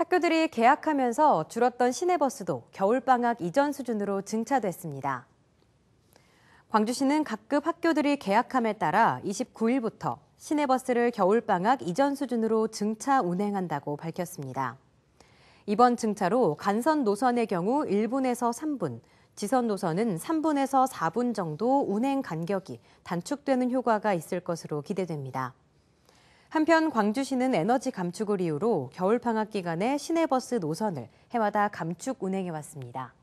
학교들이 개학하면서 줄었던 시내버스도 겨울방학 이전 수준으로 증차됐습니다. 광주시는 각급 학교들이 개학함에 따라 29일부터 시내버스를 겨울방학 이전 수준으로 증차 운행한다고 밝혔습니다. 이번 증차로 간선 노선의 경우 1분에서 3분, 지선 노선은 3분에서 4분 정도 운행 간격이 단축되는 효과가 있을 것으로 기대됩니다. 한편 광주시는 에너지 감축을 이유로 겨울 방학 기간에 시내버스 노선을 해마다 감축 운행해 왔습니다.